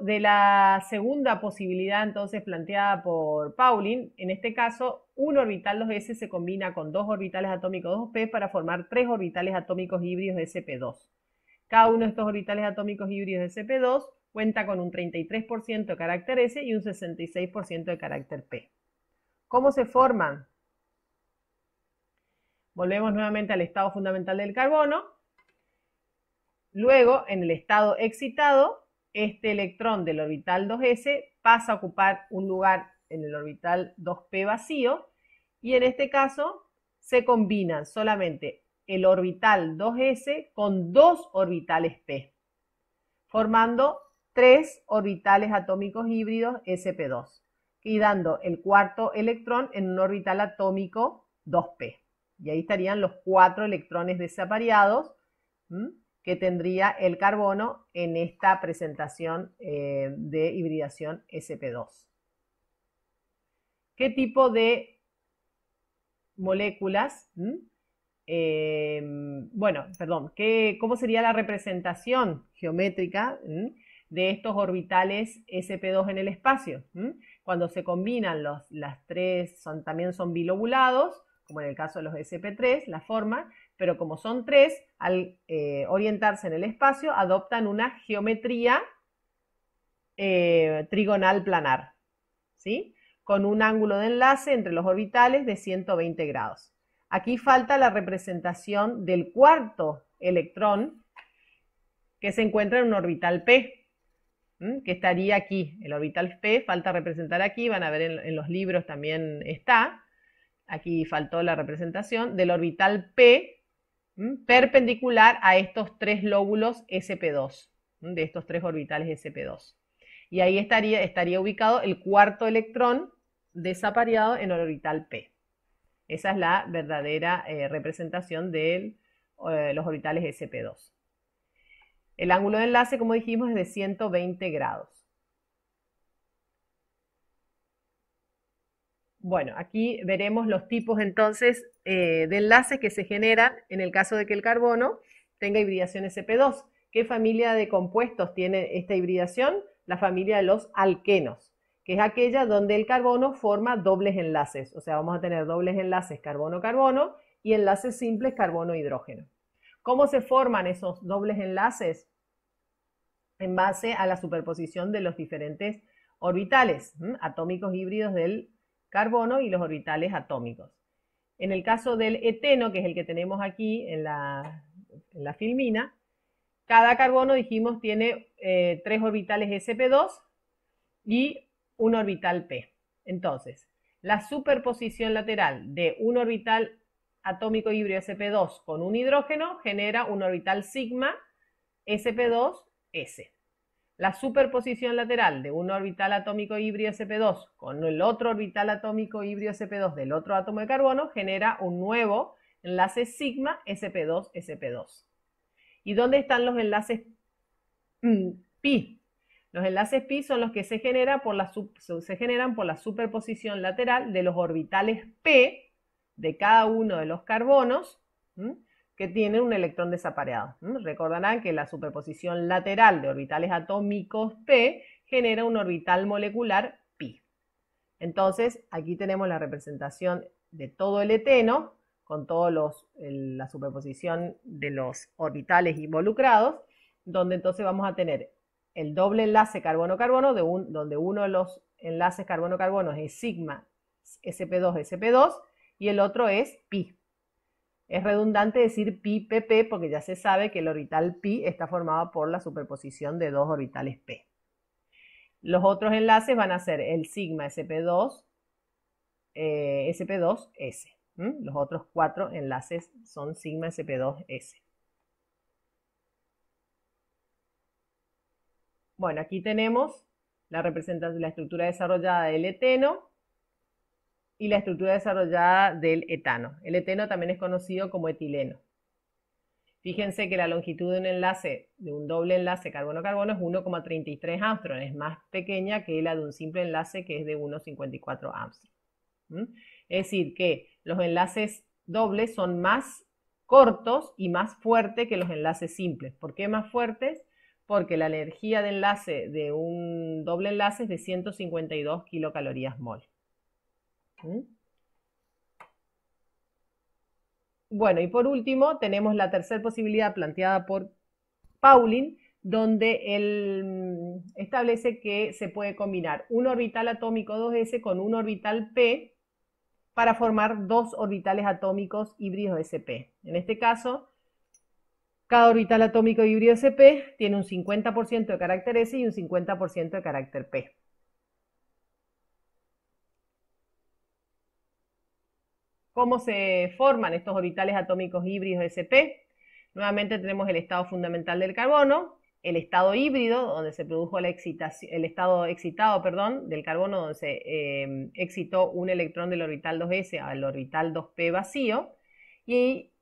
de la segunda posibilidad entonces planteada por Pauling, en este caso, un orbital 2s se combina con dos orbitales atómicos 2p para formar tres orbitales atómicos híbridos de sp2. Cada uno de estos orbitales atómicos híbridos de sp2 cuenta con un 33% de carácter s y un 66% de carácter p. ¿Cómo se forman? Volvemos nuevamente al estado fundamental del carbono. Luego, en el estado excitado, este electrón del orbital 2s pasa a ocupar un lugar en el orbital 2p vacío y en este caso se combinan solamente el orbital 2s con dos orbitales p, formando tres orbitales atómicos híbridos sp2 y dando el cuarto electrón en un orbital atómico 2p. Y ahí estarían los cuatro electrones desapareados que tendría el carbono en esta presentación eh, de hibridación SP2. ¿Qué tipo de moléculas? Mm? Em, bueno, perdón, ¿cómo sería la representación geométrica mm? de estos orbitales SP2 en el espacio? Mm? Cuando se combinan las tres, también son bilobulados, como en el caso de los SP3, la forma, pero como son tres, al eh, orientarse en el espacio, adoptan una geometría eh, trigonal planar, ¿sí? Con un ángulo de enlace entre los orbitales de 120 grados. Aquí falta la representación del cuarto electrón que se encuentra en un orbital P, que estaría aquí. El orbital P falta representar aquí, van a ver en los libros también está. Aquí faltó la representación del orbital P perpendicular a estos tres lóbulos SP2, de estos tres orbitales SP2. Y ahí estaría, estaría ubicado el cuarto electrón desapareado en el orbital P. Esa es la verdadera eh, representación de eh, los orbitales SP2. El ángulo de enlace, como dijimos, es de 120 grados. Bueno, aquí veremos los tipos entonces eh, de enlaces que se generan en el caso de que el carbono tenga hibridación SP2. ¿Qué familia de compuestos tiene esta hibridación? La familia de los alquenos, que es aquella donde el carbono forma dobles enlaces. O sea, vamos a tener dobles enlaces carbono-carbono y enlaces simples carbono-hidrógeno. ¿Cómo se forman esos dobles enlaces? En base a la superposición de los diferentes orbitales atómicos híbridos del carbono y los orbitales atómicos. En el caso del eteno, que es el que tenemos aquí en la, filmina, cada carbono, dijimos, tiene eh, tres orbitales sp2 y un orbital p. Entonces, la superposición lateral de un orbital atómico híbrido sp2 con un hidrógeno genera un orbital sigma sp2s. La superposición lateral de un orbital atómico híbrido sp2 con el otro orbital atómico híbrido sp2 del otro átomo de carbono genera un nuevo enlace sigma sp2-sp2. ¿Y dónde están los enlaces pi? Los enlaces pi son los que se, generan por la superposición lateral de los orbitales p de cada uno de los carbonos que tienen un electrón desapareado. Recordarán que la superposición lateral de orbitales atómicos P genera un orbital molecular pi. Entonces, aquí tenemos la representación de todo el eteno, con toda la superposición de los orbitales involucrados, donde entonces vamos a tener el doble enlace carbono-carbono, donde uno de los enlaces carbono-carbono es sigma SP2-SP2 y el otro es pi. Es redundante decir pi pp porque ya se sabe que el orbital pi está formado por la superposición de dos orbitales p. Los otros enlaces van a ser el sigma sp2, sp2s. s eh, Los otros cuatro enlaces son sigma sp2s. Bueno, aquí tenemos la la estructura desarrollada del eteno y la estructura desarrollada del etano. El eteno también es conocido como etileno. Fíjense que la longitud de un enlace, de un doble enlace carbono-carbono es 1,33 Armstrong, es más pequeña que la de un simple enlace que es de 1,54 Armstrong. ¿Mm? Es decir, que los enlaces dobles son más cortos y más fuertes que los enlaces simples. ¿Por qué más fuertes? Porque la energía de enlace de un doble enlace es de 152 kilocalorías mol. Bueno, y por último, tenemos la tercera posibilidad planteada por Pauling, donde él mm, establece que se puede combinar un orbital atómico 2s con un orbital p para formar dos orbitales atómicos híbridos sp. En este caso, cada orbital atómico híbrido sp tiene un 50% de carácter s y un 50% de carácter p. cómo se forman estos orbitales atómicos híbridos SP. Nuevamente tenemos el estado fundamental del carbono, el estado híbrido, donde se produjo la excitación, el estado excitado perdón, del carbono, donde se eh, excitó un electrón del orbital 2s al orbital 2p vacío, y